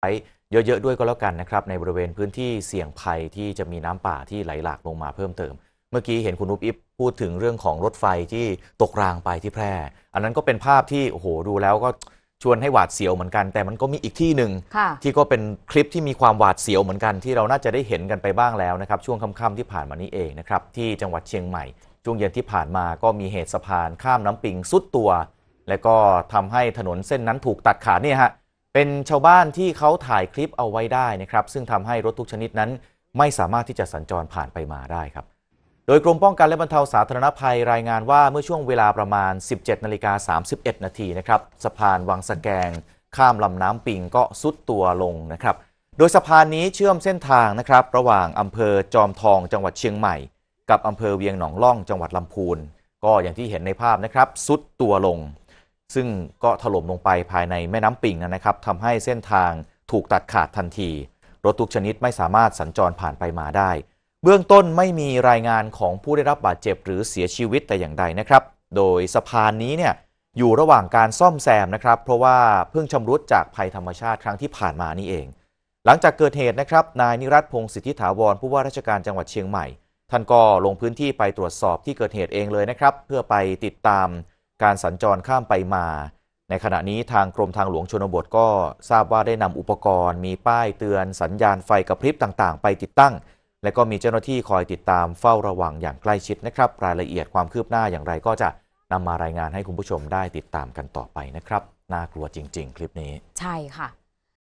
ไว้เยอะๆด้วยก็แล้วกันนะครับในบริเวณพื้นที่เสี่ยงภัยที่จะมีน้ำป่าที่ไหลหลากลงมาเพิ่มเติม เมื่อกี้เห็นคุณอุบอิบพูดถึงเรื่องของรถไฟที่ตกรางไปที่แพร่อันนั้นก็เป็นภาพที่โอ้โหดูแล้วก็ชวนให้หวาดเสียวเหมือนกัน แต่มันก็มีอีกที่หนึ่งที่ก็เป็นคลิปที่มีความหวาดเสียวเหมือนกัน ที่เราน่าจะได้เห็นกันไปบ้างแล้วนะครับ ช่วงค่ำๆที่ผ่านมานี้เองนะครับที่จังหวัดเชียงใหม่ช่วงเย็นที่ผ่านมาก็มีเหตุสะพาน ข้ามน้ำปิงสุดตัว และก็ทำให้ถนนเส้นนั้นถูกตัดขาเนี่ยฮะเป็นชาวบ้านที่เขาถ่ายคลิปเอาไว้ได้นะครับ ซึ่งทำให้รถทุกชนิดนั้นไม่สามารถที่จะสัญจรผ่านไปมาได้ครับ โดยกรมป้องกันและบรรเทาสาธารณภัยรายงานว่าเมื่อช่วงเวลาประมาณ 17 นาฬิกา 31 นาทีนะครับสะพานวังสะแกงข้ามลำน้ำปิงก็ซุดตัวลงนะครับ โดยสะพานนี้เชื่อมเส้นทางนะครับ ระหว่างอำเภอจอมทองจังหวัดเชียงใหม่ กับอำเภอเวียงหนองล่อง จังหวัดลำพูนก็อย่างที่เห็นในภาพนะครับซุดตัวลงซึ่งก็ถล่มลงไปภายในแม่น้ำปิงนะครับทำให้เส้นทางถูกตัดขาดทันที รถทุกชนิดไม่สามารถสัญจรผ่านไปมาได้ เบื้องต้นไม่มีรายงานของผู้ได้รับบาดเจ็บหรือเสียชีวิตแต่อย่างใดนะครับ โดยสะพานนี้เนี่ยอยู่ระหว่างการซ่อมแซมนะครับ เพราะว่าเพิ่งชำรุดจากภัยธรรมชาติครั้งที่ผ่านมานี่เอง หลังจากเกิดเหตุนะครับนายนิรัตพงศิทธิถาวร ผู้ว่าราชการจังหวัดเชียงใหม่ท่านก็ลงพื้นที่ไปตรวจสอบที่เกิดเหตุเองเลยนะครับเพื่อไปติดตามการสัญจรข้ามไปมา ในขณะนี้ทางกรมทางหลวงชนบทก็ทราบว่าได้นำอุปกรณ์มีป้ายเตือนสัญญาณไฟกระพริบต่างๆไปติดตั้ง และก็มีเจ้าหน้าที่คอยติดตามเฝ้าระวังอย่างใกล้ชิดนะครับ รายละเอียดความคืบหน้าอย่างไร ก็จะนำมารายงานให้คุณผู้ชมได้ติดตามกันต่อไปนะครับ น่ากลัวจริง ๆ คลิปนี้ ใช่ค่ะ